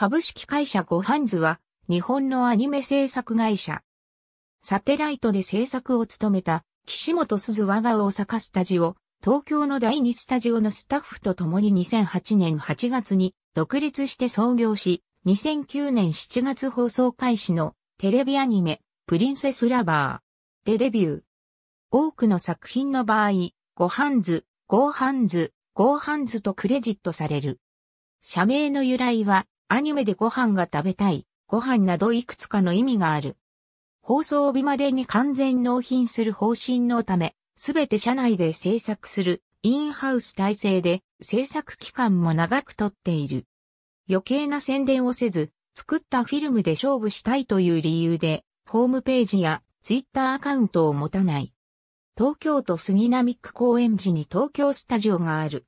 株式会社ゴハンズは、日本のアニメ制作会社。サテライトで制作を務めた、岸本鈴我が大阪スタジオ、東京の第二スタジオのスタッフと共に2008年8月に独立して創業し、2009年7月放送開始のテレビアニメ、プリンセスラバーでデビュー。多くの作品の場合、ゴハンズ、ゴーハンズ、ゴーハンズとクレジットされる。社名の由来は、アニメでご飯が食べたい、ご飯などいくつかの意味がある。放送日までに完全納品する方針のため、すべて社内で制作するインハウス体制で制作期間も長くとっている。余計な宣伝をせず、作ったフィルムで勝負したいという理由で、ホームページやツイッターアカウントを持たない。東京都杉並区公園時に東京スタジオがある。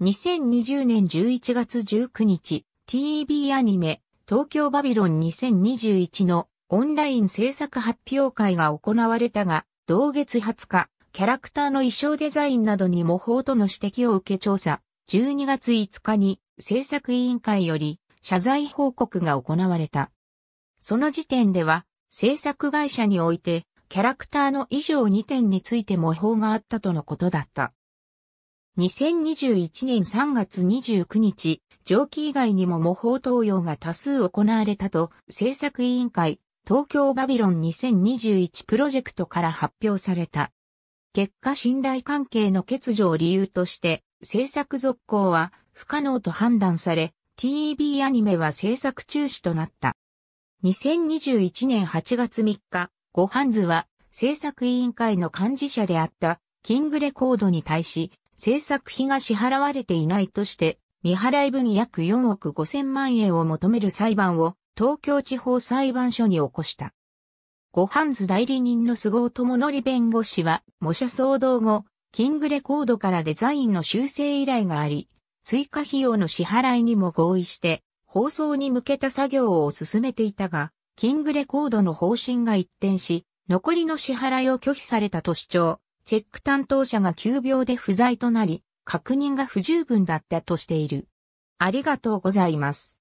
2020年11月19日、TV アニメ、東京バビロン2021のオンライン制作発表会が行われたが、同月20日、キャラクターの衣装デザインなどに模倣との指摘を受け調査、12月5日に制作委員会より謝罪報告が行われた。その時点では、制作会社において、キャラクターの衣装2点について模倣があったとのことだった。2021年3月29日、蒸気以外にも模倣投用が多数行われたと、制作委員会、東京バビロン2021プロジェクトから発表された。結果信頼関係の欠如を理由として、制作続行は不可能と判断され、TEB アニメは制作中止となった。2021年8月3日、ゴハンズは制作委員会の幹事者であったキングレコードに対し、制作費が支払われていないとして、未払い分約4億5 0 0 0万円を求める裁判を東京地方裁判所に起こした。ご飯図代理人の菅生智則弁護士は、模写騒動後、キングレコードからデザインの修正依頼があり、追加費用の支払いにも合意して、放送に向けた作業を進めていたが、キングレコードの方針が一転し、残りの支払いを拒否されたと主張。チェック担当者が急病で不在となり、確認が不十分だったとしている。ありがとうございます。